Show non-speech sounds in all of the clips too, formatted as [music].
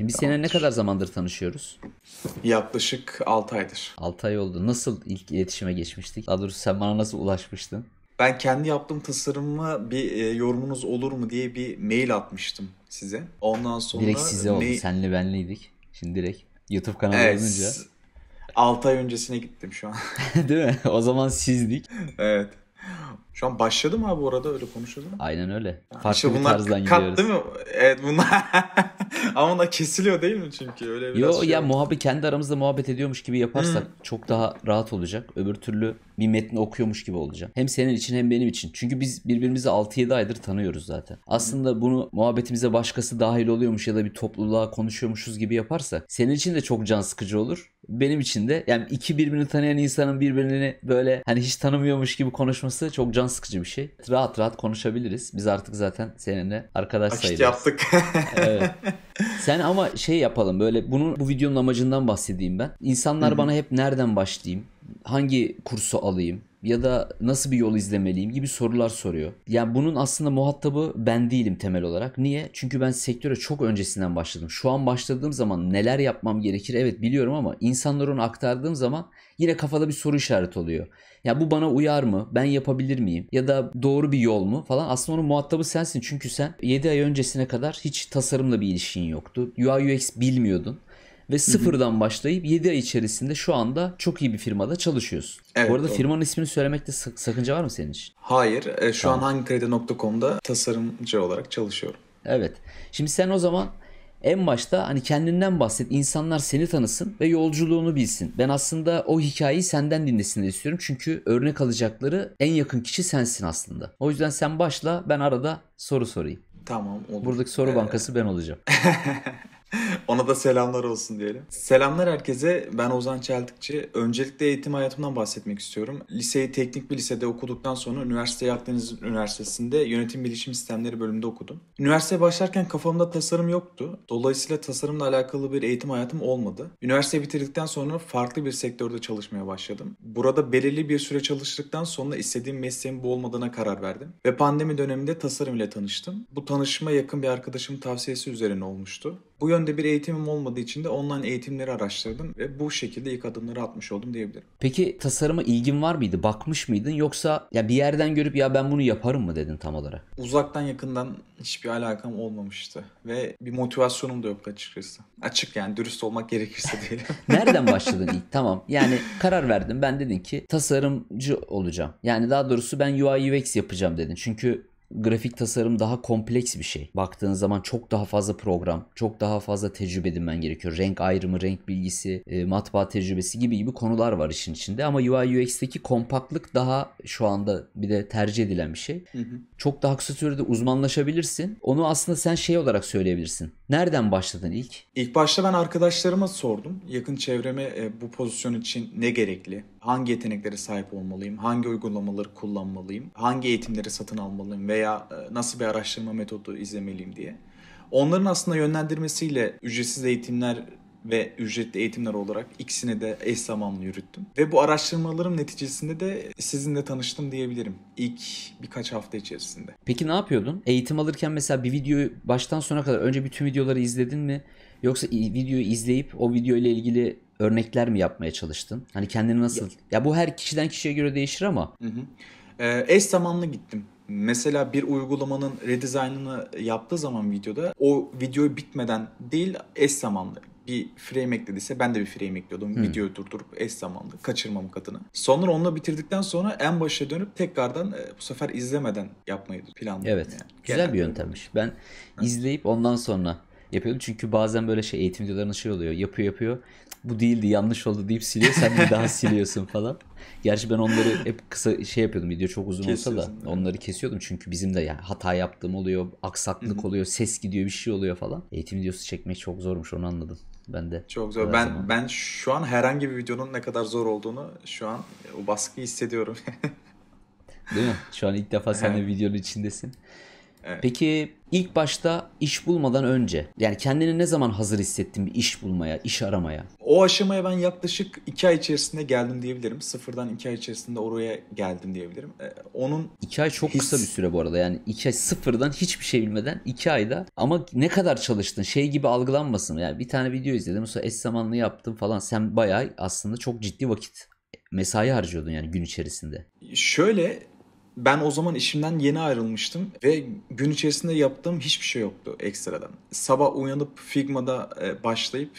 Şimdi biz seninle ne kadar zamandır tanışıyoruz? Yaklaşık 6 aydır. 6 ay oldu. Nasıl ilk iletişime geçmiştik? Daha doğrusu sen bana nasıl ulaşmıştın? Ben kendi yaptığım tasarımıma bir e, yorumunuz olur mu diye bir mail atmıştım size. Ondan sonra... Direkt size oldu. Senle benliydik. Şimdi direkt YouTube kanalı evet. olunca. 6 ay öncesine gittim şu an. [laughs] Değil mi? O zaman sizdik. evet. Şu an başladı mı abi orada öyle konuşuldu Aynen öyle. Yani Farklı işte bir tarzdan kat, gidiyoruz. değil mi? Evet bunlar [laughs] ama bunlar kesiliyor değil mi çünkü öyle biraz Yo, şey ya muhabbet kendi aramızda muhabbet ediyormuş gibi yaparsak hmm. çok daha rahat olacak. Öbür türlü bir metni okuyormuş gibi olacak. Hem senin için hem benim için. Çünkü biz birbirimizi 6-7 aydır tanıyoruz zaten. Aslında bunu muhabbetimize başkası dahil oluyormuş ya da bir topluluğa konuşuyormuşuz gibi yaparsa senin için de çok can sıkıcı olur. Benim için de yani iki birbirini tanıyan insanın birbirini böyle hani hiç tanımıyormuş gibi konuşması çok can sıkıcı bir şey. Rahat rahat konuşabiliriz. Biz artık zaten seninle arkadaş Akşit sayılırız. yaptık. [laughs] evet. Sen ama şey yapalım böyle bunu bu videonun amacından bahsedeyim ben. İnsanlar Hı-hı. bana hep nereden başlayayım? Hangi kursu alayım? ya da nasıl bir yol izlemeliyim gibi sorular soruyor. Yani bunun aslında muhatabı ben değilim temel olarak. Niye? Çünkü ben sektöre çok öncesinden başladım. Şu an başladığım zaman neler yapmam gerekir evet biliyorum ama insanlara onu aktardığım zaman yine kafada bir soru işareti oluyor. Ya bu bana uyar mı? Ben yapabilir miyim? Ya da doğru bir yol mu? Falan. Aslında onun muhatabı sensin. Çünkü sen 7 ay öncesine kadar hiç tasarımla bir ilişkin yoktu. UI UX bilmiyordun ve sıfırdan başlayıp 7 ay içerisinde şu anda çok iyi bir firmada çalışıyorsun. Evet, Bu arada doğru. firmanın ismini söylemekte sakınca var mı senin için? Hayır. E, şu tamam. an hangikredi.com'da tasarımcı olarak çalışıyorum. Evet. Şimdi sen o zaman en başta hani kendinden bahset. insanlar seni tanısın ve yolculuğunu bilsin. Ben aslında o hikayeyi senden dinlesin istiyorum. Çünkü örnek alacakları en yakın kişi sensin aslında. O yüzden sen başla ben arada soru sorayım. Tamam olur. Buradaki soru ee... bankası ben olacağım. [laughs] Ona da selamlar olsun diyelim. Selamlar herkese. Ben Ozan Çeltikçi. Öncelikle eğitim hayatımdan bahsetmek istiyorum. Liseyi teknik bir lisede okuduktan sonra üniversiteyi Akdeniz Üniversitesi'nde yönetim bilişim sistemleri bölümünde okudum. Üniversiteye başlarken kafamda tasarım yoktu. Dolayısıyla tasarımla alakalı bir eğitim hayatım olmadı. Üniversite bitirdikten sonra farklı bir sektörde çalışmaya başladım. Burada belirli bir süre çalıştıktan sonra istediğim mesleğin bu olmadığına karar verdim. Ve pandemi döneminde tasarım ile tanıştım. Bu tanışma yakın bir arkadaşım tavsiyesi üzerine olmuştu. Bu yönde bir eğitimim olmadığı için de online eğitimleri araştırdım ve bu şekilde ilk adımları atmış oldum diyebilirim. Peki tasarıma ilgin var mıydı? Bakmış mıydın yoksa ya bir yerden görüp ya ben bunu yaparım mı dedin tam olarak? Uzaktan yakından hiçbir alakam olmamıştı ve bir motivasyonum da yok açıkçası. Açık yani dürüst olmak gerekirse [laughs] diyelim. Nereden [laughs] başladın ilk? Tamam yani karar verdim. Ben dedim ki tasarımcı olacağım. Yani daha doğrusu ben UI UX yapacağım dedin. Çünkü grafik tasarım daha kompleks bir şey. Baktığın zaman çok daha fazla program, çok daha fazla tecrübe edinmen gerekiyor. Renk ayrımı, renk bilgisi, e, matbaa tecrübesi gibi gibi konular var işin içinde. Ama UI UX'teki kompaklık daha şu anda bir de tercih edilen bir şey. Hı hı. Çok daha kısa sürede uzmanlaşabilirsin. Onu aslında sen şey olarak söyleyebilirsin. Nereden başladın ilk? İlk başta ben arkadaşlarıma sordum. Yakın çevreme e, bu pozisyon için ne gerekli? hangi yeteneklere sahip olmalıyım, hangi uygulamaları kullanmalıyım, hangi eğitimleri satın almalıyım veya e, nasıl bir araştırma metodu izlemeliyim diye. Onların aslında yönlendirmesiyle ücretsiz eğitimler ve ücretli eğitimler olarak ikisini de eş zamanlı yürüttüm. Ve bu araştırmalarım neticesinde de sizinle tanıştım diyebilirim ilk birkaç hafta içerisinde. Peki ne yapıyordun? Eğitim alırken mesela bir videoyu baştan sona kadar önce bütün videoları izledin mi? Yoksa videoyu izleyip o video ile ilgili örnekler mi yapmaya çalıştın? Hani kendini nasıl? Ya, ya bu her kişiden kişiye göre değişir ama. Hı hı. Ee, eş zamanlı gittim. Mesela bir uygulamanın redesign'ını yaptığı zaman videoda o videoyu bitmeden değil eş zamanlı bir frame eklediyse ben de bir frame ekliyordum. Hmm. Videoyu durdurup eş zamanlı kaçırmam katını. Sonra onunla bitirdikten sonra en başa dönüp tekrardan e, bu sefer izlemeden yapmayı planladım. Evet. Yani. Güzel Genelde. bir yöntemmiş. Ben izleyip ondan sonra yapıyordum. Çünkü bazen böyle şey eğitim videolarında şey oluyor. Yapıyor yapıyor bu değildi yanlış oldu deyip siliyor sen bir daha siliyorsun falan. Gerçi ben onları hep kısa şey yapıyordum video çok uzun olsa da yani. onları kesiyordum çünkü bizim de yani hata yaptığım oluyor, aksaklık Hı-hı. oluyor, ses gidiyor bir şey oluyor falan. Eğitim videosu çekmek çok zormuş onu anladım ben de. Çok zor. Ben zaman. ben şu an herhangi bir videonun ne kadar zor olduğunu şu an e, o baskıyı hissediyorum. [laughs] Değil mi? Şu an ilk defa sen de videonun içindesin. Evet. Peki ilk başta iş bulmadan önce yani kendini ne zaman hazır hissettin bir iş bulmaya, iş aramaya? O aşamaya ben yaklaşık 2 ay içerisinde geldim diyebilirim. Sıfırdan 2 ay içerisinde oraya geldim diyebilirim. Ee, onun 2 ay çok his... kısa bir süre bu arada. Yani 2 ay sıfırdan hiçbir şey bilmeden 2 ayda ama ne kadar çalıştın şey gibi algılanmasın. Yani bir tane video izledim sonra eş zamanlı yaptım falan. Sen bayağı aslında çok ciddi vakit mesai harcıyordun yani gün içerisinde. Şöyle ben o zaman işimden yeni ayrılmıştım ve gün içerisinde yaptığım hiçbir şey yoktu ekstradan. Sabah uyanıp Figma'da e, başlayıp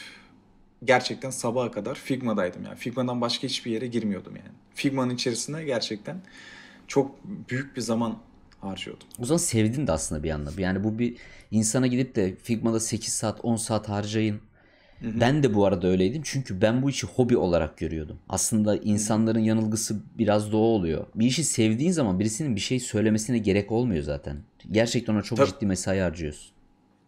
gerçekten sabaha kadar Figma'daydım yani. Figma'dan başka hiçbir yere girmiyordum yani. Figma'nın içerisinde gerçekten çok büyük bir zaman harcıyordum. O zaman sevdin de aslında bir anlamda. Yani bu bir insana gidip de Figma'da 8 saat 10 saat harcayın Hı hı. Ben de bu arada öyleydim çünkü ben bu işi hobi olarak görüyordum. Aslında insanların yanılgısı biraz da oluyor. Bir işi sevdiğin zaman birisinin bir şey söylemesine gerek olmuyor zaten. Gerçekten ona çok Tabii. ciddi mesai harcıyorsun.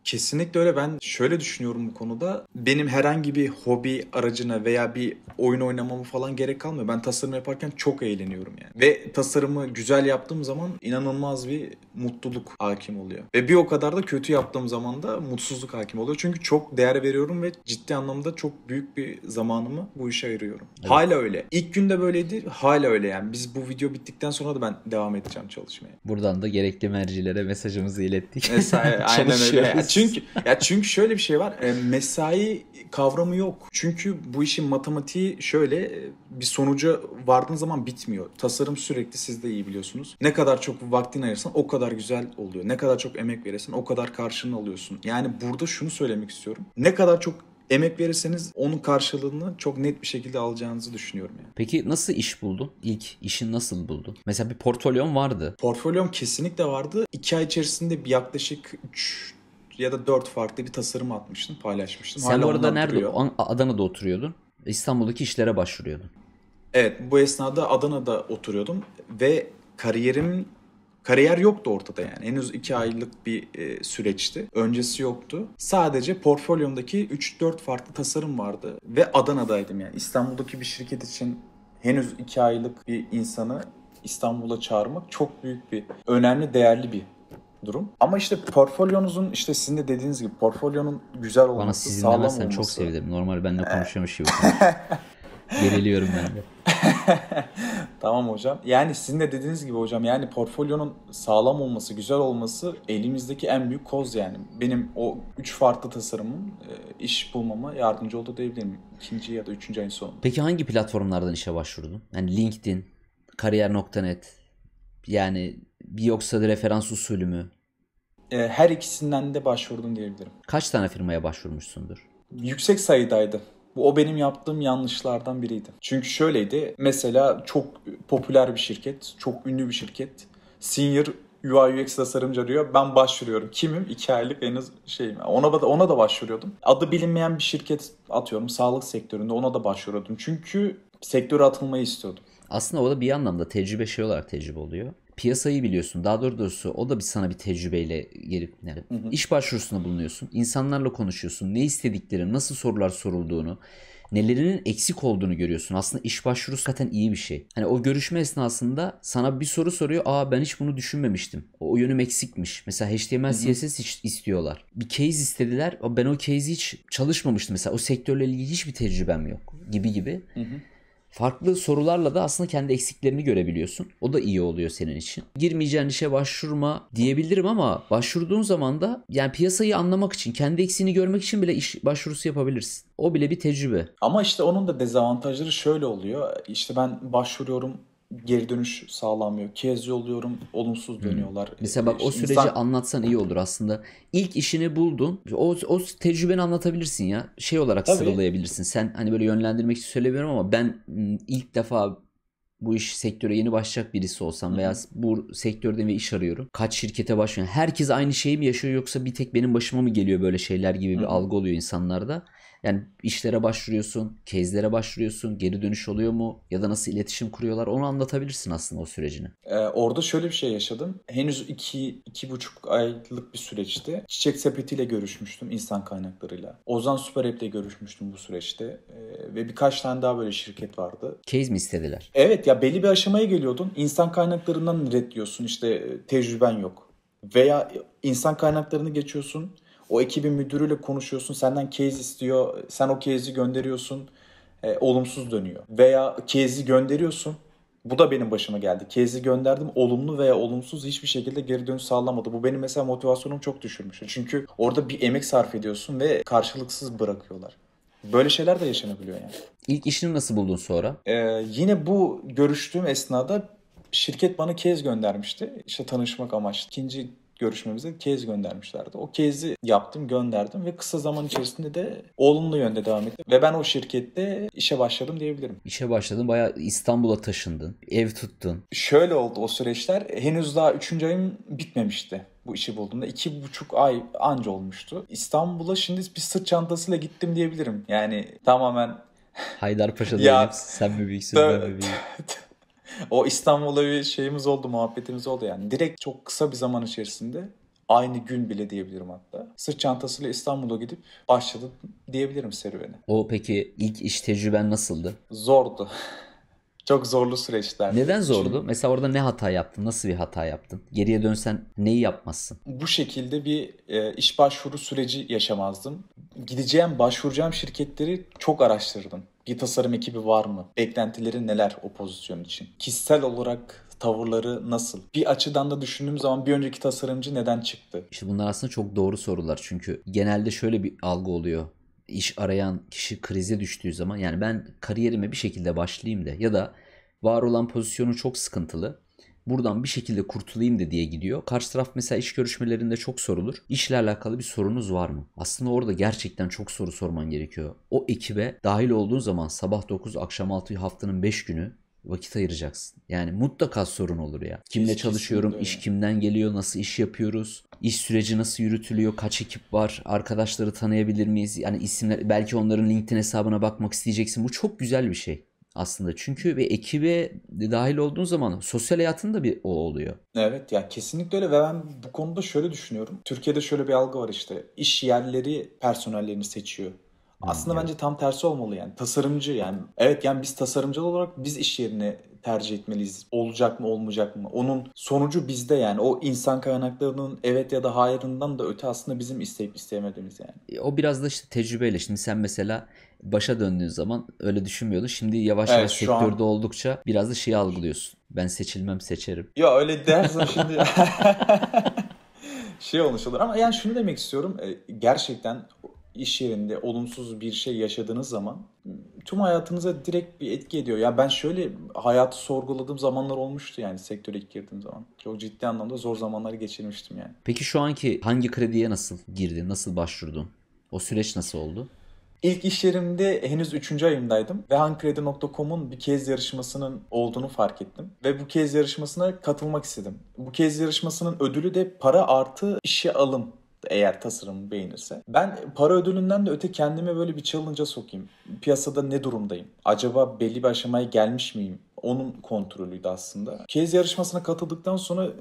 Kesinlikle öyle. Ben şöyle düşünüyorum bu konuda. Benim herhangi bir hobi aracına veya bir oyun oynamamı falan gerek kalmıyor. Ben tasarım yaparken çok eğleniyorum yani. Ve tasarımı güzel yaptığım zaman inanılmaz bir mutluluk hakim oluyor. Ve bir o kadar da kötü yaptığım zaman da mutsuzluk hakim oluyor. Çünkü çok değer veriyorum ve ciddi anlamda çok büyük bir zamanımı bu işe ayırıyorum. Evet. Hala öyle. İlk günde böyleydi. Hala öyle yani. Biz bu video bittikten sonra da ben devam edeceğim çalışmaya. Buradan da gerekli mercilere mesajımızı ilettik. Mesela [laughs] aynen öyle. Çünkü ya çünkü şöyle bir şey var. E, mesai kavramı yok. Çünkü bu işin matematiği şöyle e, bir sonuca vardığın zaman bitmiyor. Tasarım sürekli siz de iyi biliyorsunuz. Ne kadar çok vaktin ayırsan o kadar güzel oluyor. Ne kadar çok emek verirsen o kadar karşılığını alıyorsun. Yani burada şunu söylemek istiyorum. Ne kadar çok emek verirseniz onun karşılığını çok net bir şekilde alacağınızı düşünüyorum yani. Peki nasıl iş buldun? İlk işin nasıl buldun? Mesela bir portfolyon vardı. portfolyom kesinlikle vardı. 2 ay içerisinde yaklaşık 3 ya da dört farklı bir tasarım atmıştım, paylaşmıştım. Sen Hala orada nerede? Duruyor. Adana'da oturuyordun. İstanbul'daki işlere başvuruyordun. Evet, bu esnada Adana'da oturuyordum ve kariyerim Kariyer yoktu ortada yani. Henüz iki aylık bir e, süreçti. Öncesi yoktu. Sadece portfolyomdaki 3-4 farklı tasarım vardı. Ve Adana'daydım yani. İstanbul'daki bir şirket için henüz iki aylık bir insanı İstanbul'a çağırmak çok büyük bir, önemli, değerli bir durum. Ama işte portfolyonuzun işte sizin de dediğiniz gibi portfolyonun güzel olması, Bana sizin sağlam olması. çok sevdim. Normal benimle konuşuyormuş gibi konuşuyor. [laughs] Geriliyorum ben de. [laughs] tamam hocam. Yani sizin de dediğiniz gibi hocam yani portfolyonun sağlam olması, güzel olması elimizdeki en büyük koz yani. Benim o üç farklı tasarımın e, iş bulmama yardımcı oldu diyebilirim. ikinci ya da üçüncü ayın sonunda. Peki hangi platformlardan işe başvurdun? Yani LinkedIn, kariyer.net yani bir yoksa da referans usulü mü? E, her ikisinden de başvurdum diyebilirim. Kaç tane firmaya başvurmuşsundur? Yüksek sayıdaydı. Bu o benim yaptığım yanlışlardan biriydi. Çünkü şöyleydi. Mesela çok popüler bir şirket, çok ünlü bir şirket. Senior UI UX tasarımcı arıyor. Ben başvuruyorum. Kimim? 2 aylık en az şeyim. Ona da, ona da başvuruyordum. Adı bilinmeyen bir şirket atıyorum sağlık sektöründe ona da başvuruyordum. Çünkü sektöre atılmayı istiyordum. Aslında o da bir anlamda tecrübe şey olarak tecrübe oluyor piyasayı biliyorsun. Daha doğrusu o da bir sana bir tecrübeyle gelip yani hı hı. iş başvurusunda bulunuyorsun. İnsanlarla konuşuyorsun. Ne istediklerini, nasıl sorular sorulduğunu, nelerinin eksik olduğunu görüyorsun. Aslında iş başvurusu zaten iyi bir şey. Hani o görüşme esnasında sana bir soru soruyor. Aa ben hiç bunu düşünmemiştim. O, o yönüm eksikmiş. Mesela HTML, hı hı. CSS istiyorlar. Bir case istediler. Ben o case'i hiç çalışmamıştım. Mesela o sektörle ilgili hiçbir tecrübem yok gibi gibi. Hı hı farklı sorularla da aslında kendi eksiklerini görebiliyorsun. O da iyi oluyor senin için. Girmeyeceğin işe başvurma diyebilirim ama başvurduğun zaman da yani piyasayı anlamak için, kendi eksiğini görmek için bile iş başvurusu yapabilirsin. O bile bir tecrübe. Ama işte onun da dezavantajları şöyle oluyor. İşte ben başvuruyorum geri dönüş sağlanmıyor. Kez yolluyorum, olumsuz hmm. dönüyorlar. Hmm. Mesela bak o süreci İnsan... anlatsan iyi olur aslında. İlk işini buldun. O, o tecrübeni anlatabilirsin ya. Şey olarak Tabii. sıralayabilirsin. Sen hani böyle yönlendirmek için söylemiyorum ama ben hmm, ilk defa bu iş sektöre yeni başlayacak birisi olsam veya bu sektörde bir iş arıyorum. Kaç şirkete başlıyorum. Herkes aynı şeyi mi yaşıyor yoksa bir tek benim başıma mı geliyor böyle şeyler gibi bir algı oluyor insanlarda. Yani işlere başvuruyorsun, kezlere başvuruyorsun, geri dönüş oluyor mu ya da nasıl iletişim kuruyorlar onu anlatabilirsin aslında o sürecini. Ee, orada şöyle bir şey yaşadım. Henüz iki, iki buçuk aylık bir süreçti. Çiçek Sepeti'yle görüşmüştüm insan kaynaklarıyla. Ozan Süper App'le görüşmüştüm bu süreçte ee, ve birkaç tane daha böyle şirket vardı. Kez mi istediler? Evet ya belli bir aşamaya geliyordun. İnsan kaynaklarından reddediyorsun işte e, tecrüben yok. Veya e, insan kaynaklarını geçiyorsun o ekibin müdürüyle konuşuyorsun. Senden case istiyor. Sen o case'i gönderiyorsun. E, olumsuz dönüyor. Veya case'i gönderiyorsun. Bu da benim başıma geldi. Case'i gönderdim. Olumlu veya olumsuz hiçbir şekilde geri dönüş sağlamadı. Bu benim mesela motivasyonumu çok düşürmüş. Çünkü orada bir emek sarf ediyorsun ve karşılıksız bırakıyorlar. Böyle şeyler de yaşanabiliyor yani. İlk işini nasıl buldun sonra? Ee, yine bu görüştüğüm esnada şirket bana kez göndermişti. İşte tanışmak amaçlı. İkinci görüşmemize kez göndermişlerdi. O kezi yaptım, gönderdim ve kısa zaman içerisinde de olumlu yönde devam etti. Ve ben o şirkette işe başladım diyebilirim. İşe başladın, bayağı İstanbul'a taşındın, ev tuttun. Şöyle oldu o süreçler. Henüz daha 3. ayım bitmemişti bu işi bulduğumda. iki buçuk ay anca olmuştu. İstanbul'a şimdi bir sırt çantasıyla gittim diyebilirim. Yani tamamen Haydar Haydarpaşa'da ya, sen mi büyüksün ben mi büyüğüm? [laughs] o İstanbul'a bir şeyimiz oldu, muhabbetimiz oldu yani. Direkt çok kısa bir zaman içerisinde aynı gün bile diyebilirim hatta. Sırt çantasıyla İstanbul'a gidip başladı diyebilirim serüveni. O peki ilk iş tecrüben nasıldı? Zordu. [laughs] Çok zorlu süreçler. Neden zordu? Çünkü... Mesela orada ne hata yaptın? Nasıl bir hata yaptın? Geriye dönsen neyi yapmazsın? Bu şekilde bir e, iş başvuru süreci yaşamazdım. Gideceğim, başvuracağım şirketleri çok araştırdım. Bir tasarım ekibi var mı? Beklentileri neler o pozisyon için? Kişisel olarak tavırları nasıl? Bir açıdan da düşündüğüm zaman bir önceki tasarımcı neden çıktı? İşte bunlar aslında çok doğru sorular çünkü genelde şöyle bir algı oluyor iş arayan kişi krize düştüğü zaman yani ben kariyerime bir şekilde başlayayım da ya da var olan pozisyonu çok sıkıntılı buradan bir şekilde kurtulayım da diye gidiyor. Karşı taraf mesela iş görüşmelerinde çok sorulur. İşle alakalı bir sorunuz var mı? Aslında orada gerçekten çok soru sorman gerekiyor. O ekibe dahil olduğun zaman sabah 9 akşam 6 haftanın 5 günü vakit ayıracaksın. Yani mutlaka sorun olur ya. Kimle çalışıyorum, iş kimden geliyor, nasıl iş yapıyoruz, iş süreci nasıl yürütülüyor, kaç ekip var, arkadaşları tanıyabilir miyiz? Yani isimler belki onların LinkedIn hesabına bakmak isteyeceksin. Bu çok güzel bir şey aslında. Çünkü bir ekibe dahil olduğun zaman sosyal hayatın da bir o oluyor. Evet ya yani kesinlikle öyle ve ben bu konuda şöyle düşünüyorum. Türkiye'de şöyle bir algı var işte. İş yerleri personellerini seçiyor. Hmm, aslında bence tam tersi olmalı yani. Tasarımcı yani. Evet yani biz tasarımcı olarak biz iş yerini tercih etmeliyiz. Olacak mı olmayacak mı? Onun sonucu bizde yani. O insan kaynaklarının evet ya da hayırından da öte aslında bizim isteyip istemediğimiz yani. E, o biraz da işte tecrübeyle. Şimdi sen mesela başa döndüğün zaman öyle düşünmüyordun. Şimdi yavaş evet, yavaş sektörde an... oldukça biraz da şeyi algılıyorsun. Ben seçilmem seçerim. Ya öyle dersen şimdi [laughs] şey olmuş olur. Ama yani şunu demek istiyorum. E, gerçekten iş yerinde olumsuz bir şey yaşadığınız zaman tüm hayatınıza direkt bir etki ediyor. Ya ben şöyle hayatı sorguladığım zamanlar olmuştu yani sektöre ilk girdiğim zaman. Çok ciddi anlamda zor zamanları geçirmiştim yani. Peki şu anki hangi krediye nasıl girdin? Nasıl başvurdun? O süreç nasıl oldu? İlk iş yerimde henüz 3. ayımdaydım ve hankredi.com'un bir kez yarışmasının olduğunu fark ettim. Ve bu kez yarışmasına katılmak istedim. Bu kez yarışmasının ödülü de para artı işe alım eğer tasarım beğenirse. Ben para ödülünden de öte kendime böyle bir challenge'a sokayım. Piyasada ne durumdayım? Acaba belli bir aşamaya gelmiş miyim? Onun kontrolüydü aslında. Kez yarışmasına katıldıktan sonra e,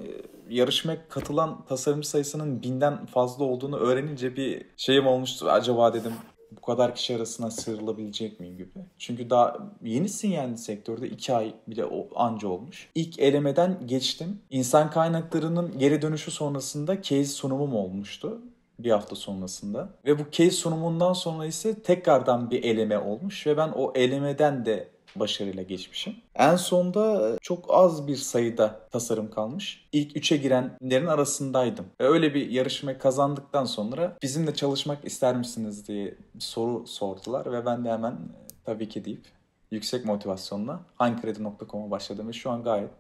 yarışmaya katılan tasarım sayısının binden fazla olduğunu öğrenince bir şeyim olmuştu. Acaba dedim bu kadar kişi arasına sıyrılabilecek miyim gibi. Çünkü daha yenisin yani sektörde. iki ay bile o anca olmuş. İlk elemeden geçtim. İnsan kaynaklarının geri dönüşü sonrasında case sunumum olmuştu bir hafta sonrasında. Ve bu case sunumundan sonra ise tekrardan bir eleme olmuş ve ben o elemeden de başarıyla geçmişim. En sonda e, çok az bir sayıda tasarım kalmış. İlk 3'e girenlerin arasındaydım. Ve öyle bir yarışmayı kazandıktan sonra bizimle çalışmak ister misiniz diye soru sordular ve ben de hemen e, tabii ki deyip yüksek motivasyonla hankredi.com'a başladım ve şu an gayet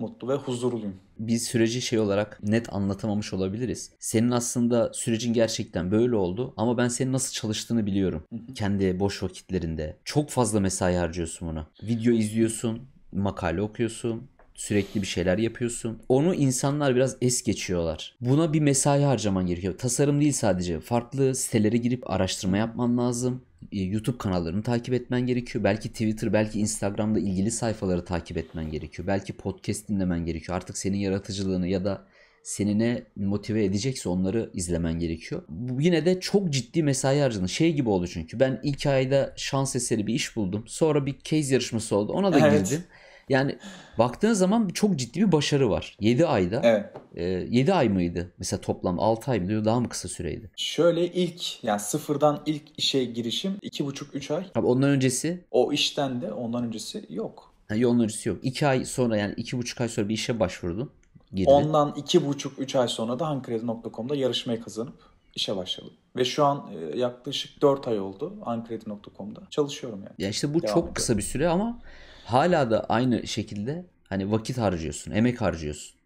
mutlu ve huzurluyum. Biz süreci şey olarak net anlatamamış olabiliriz. Senin aslında sürecin gerçekten böyle oldu ama ben senin nasıl çalıştığını biliyorum. Kendi boş vakitlerinde. Çok fazla mesai harcıyorsun buna. Video izliyorsun, makale okuyorsun, sürekli bir şeyler yapıyorsun. Onu insanlar biraz es geçiyorlar. Buna bir mesai harcaman gerekiyor. Tasarım değil sadece. Farklı sitelere girip araştırma yapman lazım. E, YouTube kanallarını takip etmen gerekiyor. Belki Twitter, belki Instagram'da ilgili sayfaları takip etmen gerekiyor. Belki podcast dinlemen gerekiyor. Artık senin yaratıcılığını ya da seni ne motive edecekse onları izlemen gerekiyor. Bu yine de çok ciddi mesai harcadın. Şey gibi oldu çünkü ben ilk ayda şans eseri bir iş buldum. Sonra bir case yarışması oldu. Ona da evet. girdim. Yani baktığın zaman çok ciddi bir başarı var. 7 ayda. Evet. E, 7 ay mıydı? Mesela toplam 6 ay mıydı? Daha mı kısa süreydi? Şöyle ilk yani sıfırdan ilk işe girişim 2,5-3 ay. Abi ondan öncesi? O işten de ondan öncesi yok. Ha, ondan öncesi yok. 2 ay sonra yani 2,5 ay sonra bir işe başvurdun. Girdi. Ondan 2,5-3 ay sonra da hankredi.com'da yarışmayı kazanıp işe başladım. Ve şu an e, yaklaşık 4 ay oldu Ankredi.com'da. Çalışıyorum yani. Ya işte bu Devam çok ediyorum. kısa bir süre ama hala da aynı şekilde hani vakit harcıyorsun, emek harcıyorsun.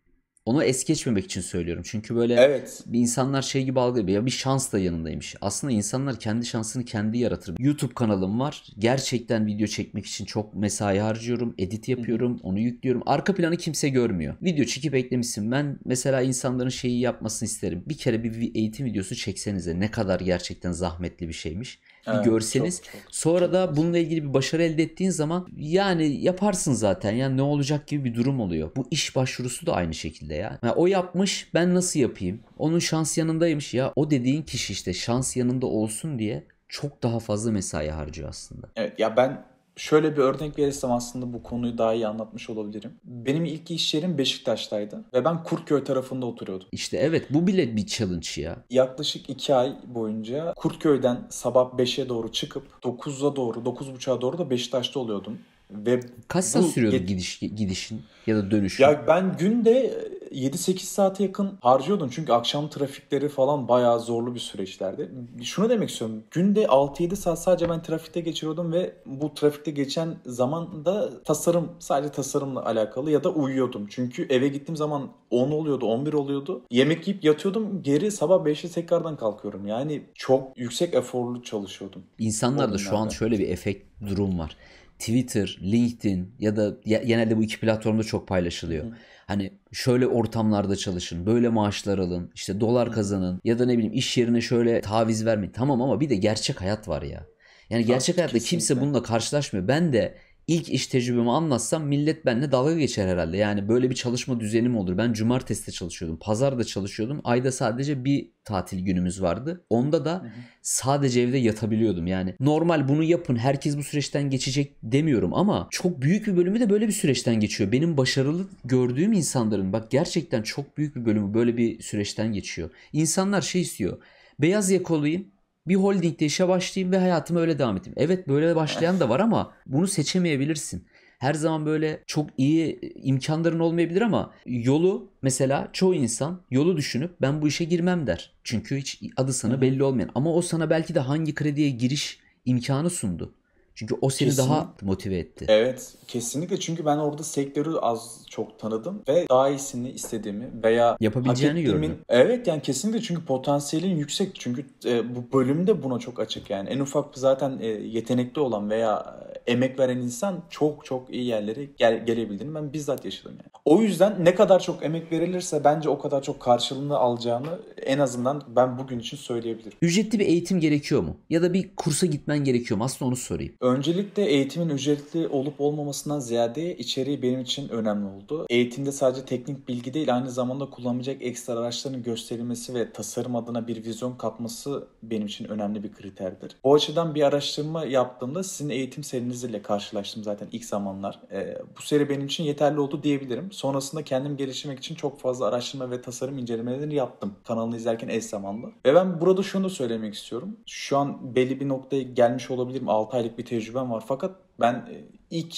Onu es geçmemek için söylüyorum. Çünkü böyle evet. bir insanlar şey gibi algılıyor. Ya bir şans da yanındaymış. Aslında insanlar kendi şansını kendi yaratır. YouTube kanalım var. Gerçekten video çekmek için çok mesai harcıyorum. Edit yapıyorum. Onu yüklüyorum. Arka planı kimse görmüyor. Video çekip eklemişsin. Ben mesela insanların şeyi yapmasını isterim. Bir kere bir eğitim videosu çeksenize ne kadar gerçekten zahmetli bir şeymiş evet, görseniz. Çok, çok, Sonra çok, da çok. bununla ilgili bir başarı elde ettiğin zaman yani yaparsın zaten. Yani ne olacak gibi bir durum oluyor. Bu iş başvurusu da aynı şekilde ya. Yani o yapmış ben nasıl yapayım? Onun şans yanındaymış ya. O dediğin kişi işte şans yanında olsun diye çok daha fazla mesai harcıyor aslında. Evet ya ben Şöyle bir örnek verirsem aslında bu konuyu daha iyi anlatmış olabilirim. Benim ilk iş yerim Beşiktaş'taydı ve ben Kurtköy tarafında oturuyordum. İşte evet bu bile bir challenge ya. Yaklaşık 2 ay boyunca Kurtköy'den sabah 5'e doğru çıkıp 9'a doğru 9.30'a doğru da Beşiktaş'ta oluyordum. Ve Kaç saat sürüyordu gidiş, gidişin ya da dönüşün? Ya ben günde 7-8 saate yakın harcıyordun. Çünkü akşam trafikleri falan bayağı zorlu bir süreçlerdi. Şunu demek istiyorum. Günde 6-7 saat sadece ben trafikte geçiriyordum ve bu trafikte geçen zaman da tasarım sadece tasarımla alakalı ya da uyuyordum. Çünkü eve gittiğim zaman 10 oluyordu, 11 oluyordu. Yemek yiyip yatıyordum. Geri sabah 5'te tekrardan kalkıyorum. Yani çok yüksek eforlu çalışıyordum. İnsanlarda şu an şöyle bir efekt durum var. Twitter, LinkedIn ya da genelde bu iki platformda çok paylaşılıyor. Hı. Hani şöyle ortamlarda çalışın, böyle maaşlar alın, işte dolar kazanın ya da ne bileyim iş yerine şöyle taviz vermeyin. Tamam ama bir de gerçek hayat var ya. Yani gerçek hayatta kesinlikle. kimse bununla karşılaşmıyor. Ben de ilk iş tecrübemi anlatsam millet benimle dalga geçer herhalde. Yani böyle bir çalışma düzenim olur. Ben cumartesi de çalışıyordum. Pazar da çalışıyordum. Ayda sadece bir tatil günümüz vardı. Onda da sadece evde yatabiliyordum. Yani normal bunu yapın. Herkes bu süreçten geçecek demiyorum ama çok büyük bir bölümü de böyle bir süreçten geçiyor. Benim başarılı gördüğüm insanların bak gerçekten çok büyük bir bölümü böyle bir süreçten geçiyor. İnsanlar şey istiyor. Beyaz yakalıyım bir holdingde işe başlayayım ve hayatımı öyle devam edeyim. Evet böyle başlayan da var ama bunu seçemeyebilirsin. Her zaman böyle çok iyi imkanların olmayabilir ama yolu mesela çoğu insan yolu düşünüp ben bu işe girmem der. Çünkü hiç adı sana belli olmayan ama o sana belki de hangi krediye giriş imkanı sundu. Çünkü o seni Kesin. daha motive etti. Evet kesinlikle çünkü ben orada sektörü az çok tanıdım ve daha iyisini istediğimi veya yapabileceğini gördüm. Evet yani kesinlikle çünkü potansiyelin yüksek çünkü e, bu bölümde buna çok açık yani en ufak zaten e, yetenekli olan veya e, emek veren insan çok çok iyi yerlere gel gelebildiğini ben bizzat yaşadım yani. O yüzden ne kadar çok emek verilirse bence o kadar çok karşılığını alacağını en azından ben bugün için söyleyebilirim. Ücretli bir eğitim gerekiyor mu? Ya da bir kursa gitmen gerekiyor mu? Aslında onu sorayım. Öncelikle eğitimin ücretli olup olmamasından ziyade içeriği benim için önemli oldu. Eğitimde sadece teknik bilgi değil aynı zamanda kullanılacak ekstra araçların gösterilmesi ve tasarım adına bir vizyon katması benim için önemli bir kriterdir. Bu açıdan bir araştırma yaptığımda sizin eğitim serinizle karşılaştım zaten ilk zamanlar. E, bu seri benim için yeterli oldu diyebilirim. Sonrasında kendim geliştirmek için çok fazla araştırma ve tasarım incelemelerini yaptım. Kanalını izlerken eş zamanlı. Ve ben burada şunu da söylemek istiyorum. Şu an belli bir noktaya gelmiş olabilirim. 6 aylık bir tecrübem var. Fakat ben e, ilk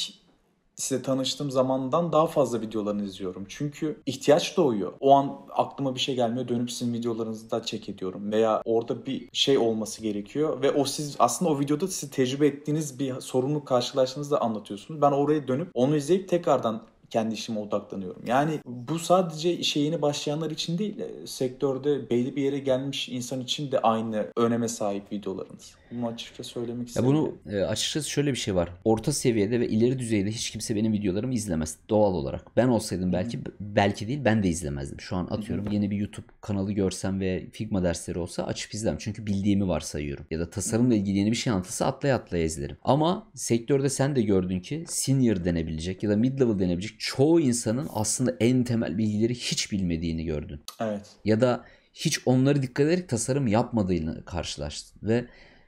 size tanıştığım zamandan daha fazla videolarını izliyorum. Çünkü ihtiyaç doğuyor. O an aklıma bir şey gelmiyor. Dönüp sizin videolarınızı da çek ediyorum. Veya orada bir şey olması gerekiyor. Ve o siz aslında o videoda siz tecrübe ettiğiniz bir sorunlu karşılaştığınızda anlatıyorsunuz. Ben oraya dönüp onu izleyip tekrardan kendi işime odaklanıyorum. Yani bu sadece işe yeni başlayanlar için değil, e, sektörde belli bir yere gelmiş insan için de aynı öneme sahip videolarınız. Bunu açıkça söylemek istedim. Bunu e, açıkçası şöyle bir şey var. Orta seviyede ve ileri düzeyde hiç kimse benim videolarımı izlemez doğal olarak. Ben olsaydım belki belki değil ben de izlemezdim. Şu an atıyorum yeni bir YouTube kanalı görsem ve Figma dersleri olsa açıp izlerim. Çünkü bildiğimi varsayıyorum. Ya da tasarımla ilgili yeni bir şey anlatılsa atlaya atlaya izlerim. Ama sektörde sen de gördün ki senior denebilecek ya da mid level denebilecek çoğu insanın aslında en temel bilgileri hiç bilmediğini gördün. Evet. Ya da hiç onları dikkat ederek tasarım yapmadığını karşılaştın ve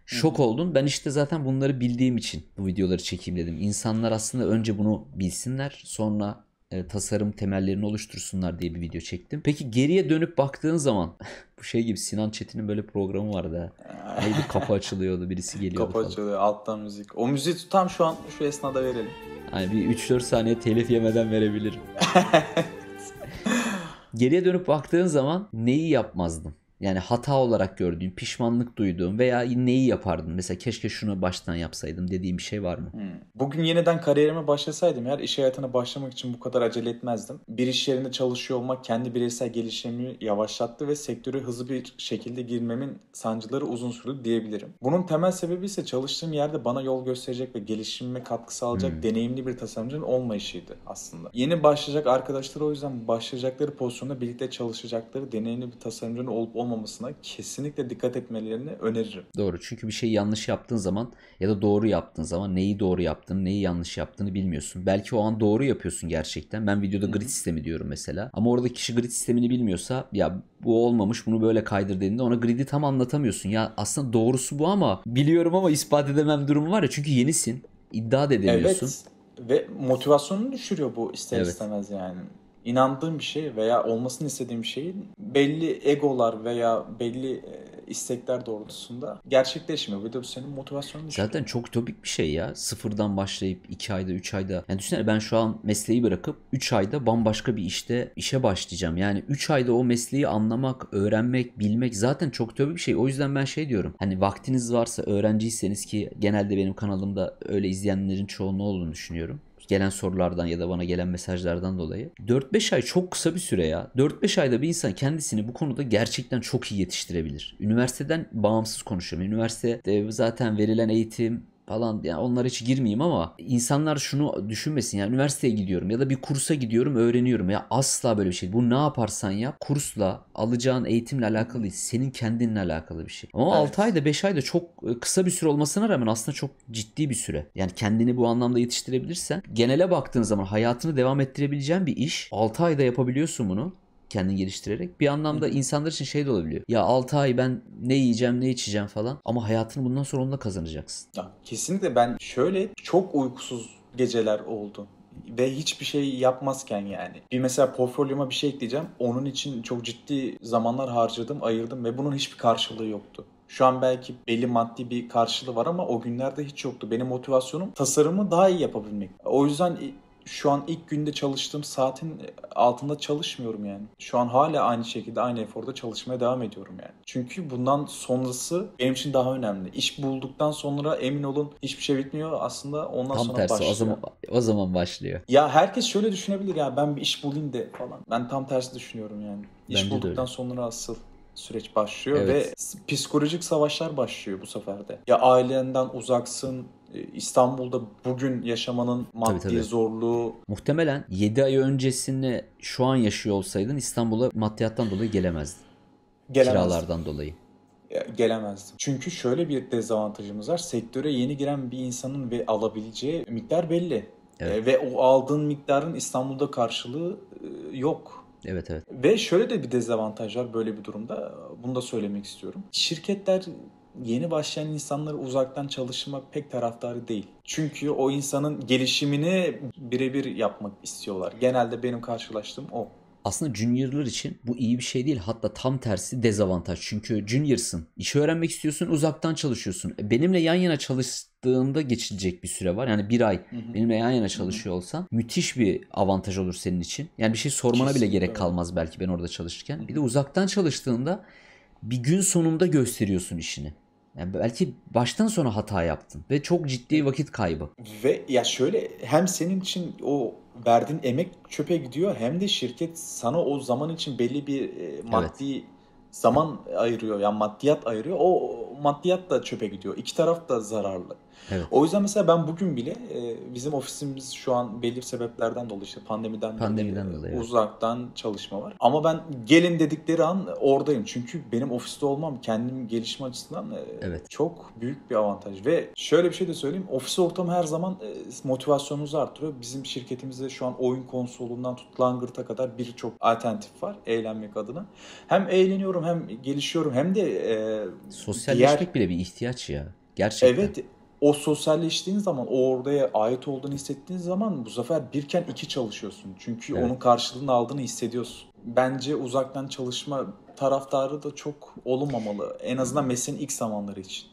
şok Hı. oldun. Ben işte zaten bunları bildiğim için bu videoları çekeyim dedim. İnsanlar aslında önce bunu bilsinler, sonra e, tasarım temellerini oluştursunlar diye bir video çektim. Peki geriye dönüp baktığın zaman [laughs] bu şey gibi Sinan Çetin'in böyle programı vardı. [laughs] Neydi kapı açılıyordu, birisi geliyordu. Kapı açılıyor, alttan müzik. O müziği tutam şu an şu esnada verelim. Hani bir 3-4 saniye telif yemeden verebilirim. [laughs] Geriye dönüp baktığın zaman neyi yapmazdım? Yani hata olarak gördüğün, pişmanlık duyduğun veya neyi yapardın? Mesela keşke şunu baştan yapsaydım dediğim bir şey var mı? Hmm. Bugün yeniden kariyerime başlasaydım eğer iş hayatına başlamak için bu kadar acele etmezdim. Bir iş yerinde çalışıyor olmak kendi bireysel gelişimimi yavaşlattı ve sektörü hızlı bir şekilde girmemin sancıları uzun sürdü diyebilirim. Bunun temel sebebi ise çalıştığım yerde bana yol gösterecek ve gelişimime katkı sağlayacak hmm. deneyimli bir tasarımcının olmayışıydı aslında. Yeni başlayacak arkadaşlar o yüzden başlayacakları pozisyonda birlikte çalışacakları deneyimli bir tasarımcının olup olmayacağını olmamasına kesinlikle dikkat etmelerini öneririm. Doğru çünkü bir şey yanlış yaptığın zaman ya da doğru yaptığın zaman neyi doğru yaptığını neyi yanlış yaptığını bilmiyorsun. Belki o an doğru yapıyorsun gerçekten. Ben videoda Hı-hı. grid sistemi diyorum mesela. Ama orada kişi grid sistemini bilmiyorsa ya bu olmamış bunu böyle kaydır dediğinde ona gridi tam anlatamıyorsun. Ya aslında doğrusu bu ama biliyorum ama ispat edemem durumu var ya çünkü yenisin. İddia da edemiyorsun. Evet ve motivasyonunu düşürüyor bu ister evet. istemez yani inandığım bir şey veya olmasını istediğim şeyin belli egolar veya belli e, istekler doğrultusunda gerçekleşmiyor. Ve de senin motivasyonun düşüyor. Zaten çok topik bir şey ya. Sıfırdan başlayıp 2 ayda 3 ayda. Yani düşünsene ben şu an mesleği bırakıp 3 ayda bambaşka bir işte işe başlayacağım. Yani 3 ayda o mesleği anlamak, öğrenmek, bilmek zaten çok topik bir şey. O yüzden ben şey diyorum. Hani vaktiniz varsa öğrenciyseniz ki genelde benim kanalımda öyle izleyenlerin çoğunluğu olduğunu düşünüyorum gelen sorulardan ya da bana gelen mesajlardan dolayı. 4-5 ay çok kısa bir süre ya. 4-5 ayda bir insan kendisini bu konuda gerçekten çok iyi yetiştirebilir. Üniversiteden bağımsız konuşuyorum. Üniversitede zaten verilen eğitim, falan yani onlara hiç girmeyeyim ama insanlar şunu düşünmesin yani üniversiteye gidiyorum ya da bir kursa gidiyorum öğreniyorum ya asla böyle bir şey. Bu ne yaparsan yap kursla alacağın eğitimle alakalı değil senin kendinle alakalı bir şey. Ama evet. 6 ayda 5 ayda çok e, kısa bir süre olmasına rağmen aslında çok ciddi bir süre. Yani kendini bu anlamda yetiştirebilirsen genele baktığın zaman hayatını devam ettirebileceğin bir iş 6 ayda yapabiliyorsun bunu kendini geliştirerek. Bir anlamda insanlar için şey de olabiliyor. Ya 6 ay ben ne yiyeceğim ne içeceğim falan ama hayatını bundan sonra onunla kazanacaksın. Ya, kesinlikle ben şöyle çok uykusuz geceler oldu ve hiçbir şey yapmazken yani. Bir mesela portfolyoma bir şey ekleyeceğim. Onun için çok ciddi zamanlar harcadım, ayırdım ve bunun hiçbir karşılığı yoktu. Şu an belki belli maddi bir karşılığı var ama o günlerde hiç yoktu. Benim motivasyonum tasarımı daha iyi yapabilmek. O yüzden şu an ilk günde çalıştığım saatin altında çalışmıyorum yani. Şu an hala aynı şekilde aynı eforda çalışmaya devam ediyorum yani. Çünkü bundan sonrası benim için daha önemli. İş bulduktan sonra emin olun hiçbir şey bitmiyor. Aslında ondan Tam sonra tersi, başlıyor. O zaman, o zaman başlıyor. Ya herkes şöyle düşünebilir ya ben bir iş bulayım de falan. Ben tam tersi düşünüyorum yani. İş Bence bulduktan sonra asıl süreç başlıyor evet. ve psikolojik savaşlar başlıyor bu sefer de. Ya ailenden uzaksın, ee, İstanbul'da bugün yaşamanın maddi tabii, tabii. zorluğu. Muhtemelen 7 ay öncesinde şu an yaşıyor olsaydın İstanbul'a maddiyattan dolayı gelemezdin. Gelemezdim. Kiralardan dolayı. Gelemezdim. Çünkü şöyle bir dezavantajımız var. Sektöre yeni giren bir insanın ve alabileceği miktar belli. Evet. Ee, ve o aldığın miktarın İstanbul'da karşılığı e, yok. Evet evet. Ve şöyle de bir dezavantaj var böyle bir durumda. Bunu da söylemek istiyorum. Şirketler yeni başlayan insanları uzaktan çalışmak pek taraftarı değil. Çünkü o insanın gelişimini birebir yapmak istiyorlar. Genelde benim karşılaştığım o. Aslında juniorlar için bu iyi bir şey değil. Hatta tam tersi dezavantaj. Çünkü juniorsın. İşi öğrenmek istiyorsun, uzaktan çalışıyorsun. E, benimle yan yana çalıştığında geçilecek bir süre var. Yani bir ay hı hı. benimle yan yana çalışıyor olsan müthiş bir avantaj olur senin için. Yani bir şey sormana Kesinlikle. bile gerek kalmaz belki ben orada çalışırken. Bir de uzaktan çalıştığında bir gün sonunda gösteriyorsun işini. Yani belki baştan sona hata yaptın ve çok ciddi vakit kaybı. Ve ya şöyle hem senin için o verdiğin emek çöpe gidiyor hem de şirket sana o zaman için belli bir e, maddi evet. zaman ayırıyor. Yani maddiyat ayırıyor. O maddiyat da çöpe gidiyor. İki taraf da zararlı. Evet. O yüzden mesela ben bugün bile e, bizim ofisimiz şu an belirli sebeplerden dolayı işte pandemiden, pandemiden dolayı, dolayı uzaktan çalışma var. Ama ben gelin dedikleri an oradayım. Çünkü benim ofiste olmam kendim gelişme açısından e, evet. çok büyük bir avantaj. Ve şöyle bir şey de söyleyeyim. Ofis ortamı her zaman e, motivasyonumuzu arttırıyor. Bizim şirketimizde şu an oyun konsolundan tut langırta kadar birçok alternatif var eğlenmek adına. Hem eğleniyorum hem gelişiyorum hem de e, sosyalleşmek diğer... bile bir ihtiyaç ya. Gerçekten. Evet o sosyalleştiğin zaman, o oraya ait olduğunu hissettiğin zaman bu sefer birken iki çalışıyorsun. Çünkü evet. onun karşılığını aldığını hissediyorsun. Bence uzaktan çalışma taraftarı da çok olunmamalı. En azından mesleğin ilk zamanları için.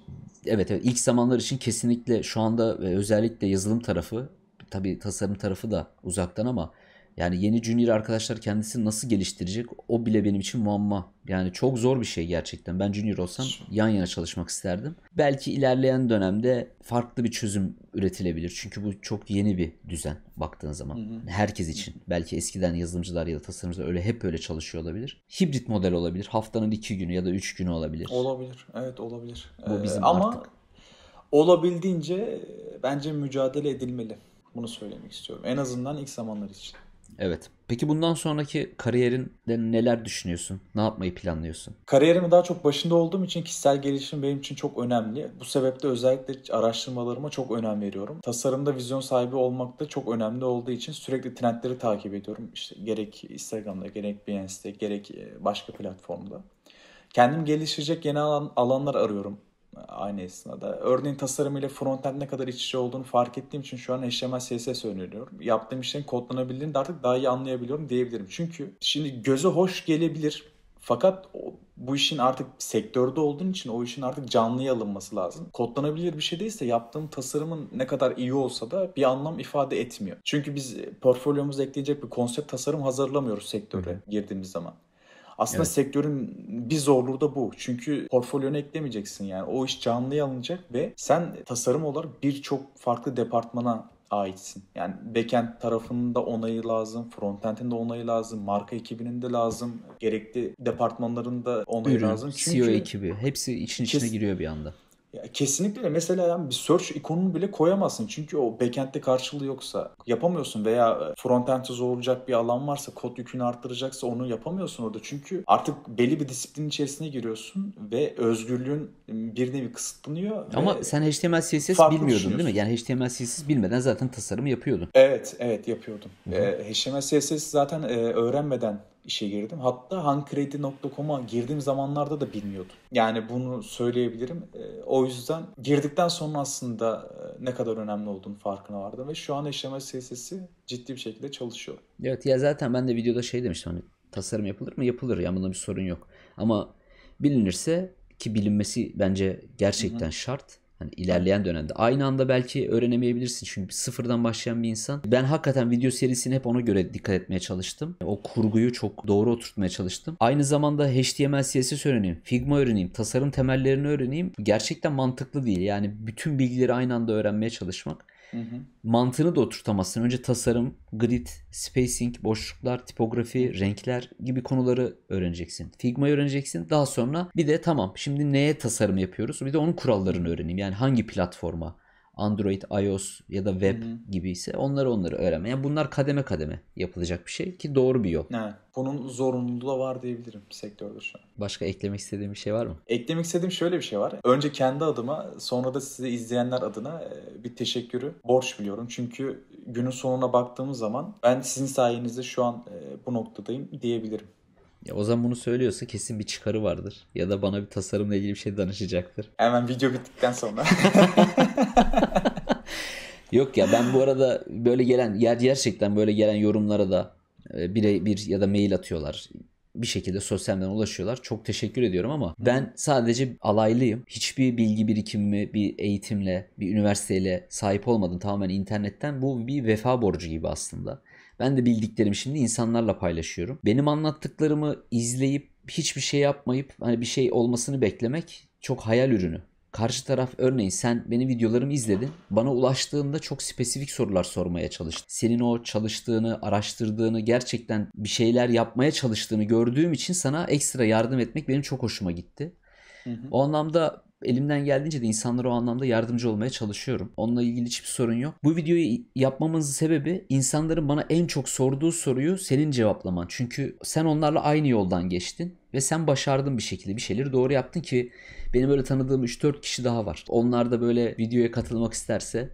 Evet evet ilk zamanlar için kesinlikle şu anda e, özellikle yazılım tarafı tabii tasarım tarafı da uzaktan ama yani yeni junior arkadaşlar kendisini nasıl geliştirecek o bile benim için muamma. Yani çok zor bir şey gerçekten. Ben junior olsam yan yana çalışmak isterdim. Belki ilerleyen dönemde farklı bir çözüm üretilebilir. Çünkü bu çok yeni bir düzen baktığın zaman. Hı hı. Herkes için. Hı hı. Belki eskiden yazılımcılar ya da tasarımcılar öyle hep öyle çalışıyor olabilir. Hibrit model olabilir. Haftanın iki günü ya da üç günü olabilir. Olabilir. Evet olabilir. Bu ee, bizim ee, ama artık... olabildiğince bence mücadele edilmeli. Bunu söylemek istiyorum. En azından ilk zamanlar için. Evet. Peki bundan sonraki kariyerinde neler düşünüyorsun? Ne yapmayı planlıyorsun? Kariyerimi daha çok başında olduğum için kişisel gelişim benim için çok önemli. Bu sebeple özellikle araştırmalarıma çok önem veriyorum. Tasarımda vizyon sahibi olmak da çok önemli olduğu için sürekli trendleri takip ediyorum. İşte gerek Instagram'da, gerek Behance'de, gerek e, başka platformda. Kendim gelişecek yeni alan, alanlar arıyorum aynı esnada. Örneğin tasarım ile frontend ne kadar iç içe olduğunu fark ettiğim için şu an HTML CSS öğreniyorum. Yaptığım işlerin kodlanabildiğini de artık daha iyi anlayabiliyorum diyebilirim. Çünkü şimdi göze hoş gelebilir fakat bu işin artık sektörde olduğun için o işin artık canlıya alınması lazım. Kodlanabilir bir şey değilse yaptığım tasarımın ne kadar iyi olsa da bir anlam ifade etmiyor. Çünkü biz portfolyomuza ekleyecek bir konsept tasarım hazırlamıyoruz sektöre girdiğimiz zaman. Aslında evet. sektörün bir zorluğu da bu. Çünkü portfolyona eklemeyeceksin yani. O iş canlı alınacak ve sen tasarım olarak birçok farklı departmana aitsin. Yani backend tarafının da onayı lazım, frontend'in de onayı lazım, marka ekibinin de lazım, gerekli departmanların da onayı Ürün, lazım. E Çünkü CEO ekibi hepsi için içine kes... giriyor bir anda. Ya kesinlikle mesela yani bir search ikonunu bile koyamazsın. Çünkü o backend'de karşılığı yoksa yapamıyorsun veya e, frontend'e zorlayacak bir alan varsa kod yükünü arttıracaksa onu yapamıyorsun orada. Çünkü artık belli bir disiplin içerisine giriyorsun ve özgürlüğün bir nevi kısıtlanıyor. Ama sen HTML CSS bilmiyordun değil mi? Yani HTML CSS bilmeden zaten tasarım yapıyordun. Evet, evet yapıyordum. Hı-hı. HTML e, CSS zaten e, öğrenmeden işe girdim. Hatta hankredi.com'a girdiğim zamanlarda da bilmiyordum. Yani bunu söyleyebilirim. Ee, o yüzden girdikten sonra aslında e, ne kadar önemli olduğunu farkına vardım. Ve şu an eşleme sesi ciddi bir şekilde çalışıyor. Evet ya zaten ben de videoda şey demiştim hani tasarım yapılır mı? Yapılır Yani bunda bir sorun yok. Ama bilinirse ki bilinmesi bence gerçekten Hı-hı. şart Hani ilerleyen dönemde. Aynı anda belki öğrenemeyebilirsin çünkü sıfırdan başlayan bir insan. Ben hakikaten video serisini hep ona göre dikkat etmeye çalıştım. O kurguyu çok doğru oturtmaya çalıştım. Aynı zamanda HTML, CSS öğreneyim, Figma öğreneyim, tasarım temellerini öğreneyim. Gerçekten mantıklı değil. Yani bütün bilgileri aynı anda öğrenmeye çalışmak Hı Mantığını da oturtamazsın. Önce tasarım, grid, spacing, boşluklar, tipografi, renkler gibi konuları öğreneceksin. Figma'yı öğreneceksin. Daha sonra bir de tamam şimdi neye tasarım yapıyoruz? Bir de onun kurallarını öğreneyim. Yani hangi platforma? Android, iOS ya da web hı gibi ise onları onları öğrenme. Yani bunlar kademe kademe yapılacak bir şey ki doğru bir yol. Evet. Bunun zorunluluğu da var diyebilirim sektörde şu an. Başka eklemek istediğim bir şey var mı? Eklemek istediğim şöyle bir şey var. Önce kendi adıma sonra da size izleyenler adına e, bir teşekkürü borç biliyorum. Çünkü günün sonuna baktığımız zaman ben sizin sayenizde şu an e, bu noktadayım diyebilirim. Ya o zaman bunu söylüyorsa kesin bir çıkarı vardır. Ya da bana bir tasarımla ilgili bir şey danışacaktır. Hemen video bittikten sonra. [laughs] Yok ya ben bu arada böyle gelen gerçekten böyle gelen yorumlara da e, bire bir ya da mail atıyorlar bir şekilde sosyalden ulaşıyorlar. Çok teşekkür ediyorum ama Hı. ben sadece alaylıyım. Hiçbir bilgi birikimimi bir eğitimle, bir üniversiteyle sahip olmadım. Tamamen internetten. Bu bir vefa borcu gibi aslında. Ben de bildiklerimi şimdi insanlarla paylaşıyorum. Benim anlattıklarımı izleyip hiçbir şey yapmayıp hani bir şey olmasını beklemek çok hayal ürünü. Karşı taraf örneğin sen benim videolarımı izledin. Bana ulaştığında çok spesifik sorular sormaya çalıştın. Senin o çalıştığını, araştırdığını, gerçekten bir şeyler yapmaya çalıştığını gördüğüm için sana ekstra yardım etmek benim çok hoşuma gitti. Hı hı. O anlamda elimden geldiğince de insanlara o anlamda yardımcı olmaya çalışıyorum. Onunla ilgili hiçbir sorun yok. Bu videoyu yapmamızın sebebi insanların bana en çok sorduğu soruyu senin cevaplaman. Çünkü sen onlarla aynı yoldan geçtin ve sen başardın bir şekilde bir şeyleri doğru yaptın ki benim böyle tanıdığım 3-4 kişi daha var. Onlar da böyle videoya katılmak isterse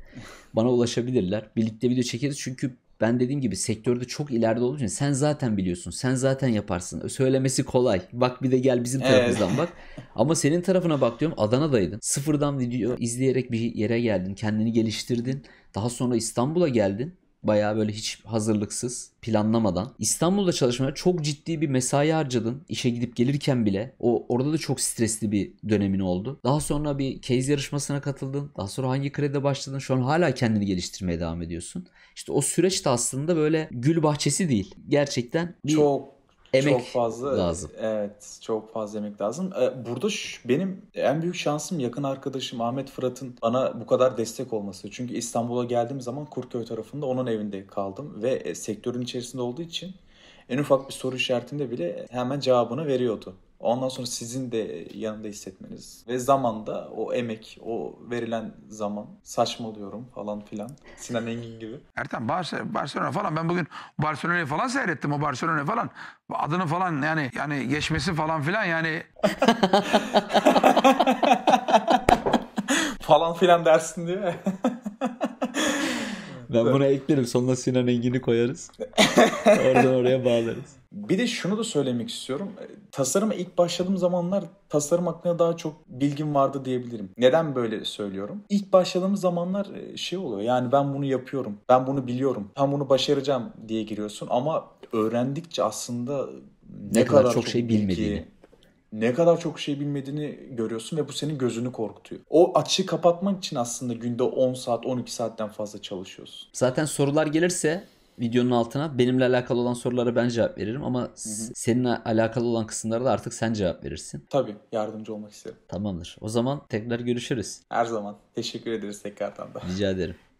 bana ulaşabilirler. Birlikte video çekeriz çünkü ben dediğim gibi sektörde çok ileride olduğu için sen zaten biliyorsun. Sen zaten yaparsın. Söylemesi kolay. Bak bir de gel bizim tarafımızdan evet. bak. [laughs] Ama senin tarafına bak diyorum Adana'daydın. Sıfırdan video izleyerek bir yere geldin. Kendini geliştirdin. Daha sonra İstanbul'a geldin Baya böyle hiç hazırlıksız, planlamadan. İstanbul'da çalışmaya çok ciddi bir mesai harcadın. İşe gidip gelirken bile. O orada da çok stresli bir dönemin oldu. Daha sonra bir case yarışmasına katıldın. Daha sonra hangi krede başladın? Şu an hala kendini geliştirmeye devam ediyorsun. İşte o süreç de aslında böyle gül bahçesi değil. Gerçekten bir... Çok emek çok fazla, lazım. Evet çok fazla emek lazım. Ee, burada şu, benim en büyük şansım yakın arkadaşım Ahmet Fırat'ın bana bu kadar destek olması. Çünkü İstanbul'a geldiğim zaman Kurköy tarafında onun evinde kaldım ve e, sektörün içerisinde olduğu için en ufak bir soru işaretinde bile hemen cevabını veriyordu. Ondan sonra sizin de e, yanında hissetmeniz ve zamanda o emek, o verilen zaman saçmalıyorum falan filan. [laughs] Sinan Engin gibi. Ertan Barcelona falan ben bugün Barcelona'yı falan seyrettim o Barcelona falan. Adını falan yani yani geçmesi falan filan yani. [laughs] falan filan dersin diye. [laughs] Ben buna eklerim. Sonra Sinan Engin'i koyarız. Oradan oraya bağlarız. Bir de şunu da söylemek istiyorum. Tasarıma ilk başladığım zamanlar tasarım hakkında daha çok bilgim vardı diyebilirim. Neden böyle söylüyorum? İlk başladığım zamanlar e, şey oluyor. Yani ben bunu yapıyorum. Ben bunu biliyorum. Ben bunu başaracağım diye giriyorsun ama öğrendikçe aslında ne, ne kadar, kadar çok, çok şey bilmediğini ne kadar çok şey bilmediğini görüyorsun ve bu senin gözünü korkutuyor. O açığı kapatmak için aslında günde 10 saat 12 saatten fazla çalışıyorsun. Zaten sorular gelirse videonun altına benimle alakalı olan sorulara ben cevap veririm ama hı hı. seninle alakalı olan kısımlara da artık sen cevap verirsin. Tabii yardımcı olmak isterim. Tamamdır. O zaman tekrar görüşürüz. Her zaman. Teşekkür ederiz tekrardan da. Rica ederim.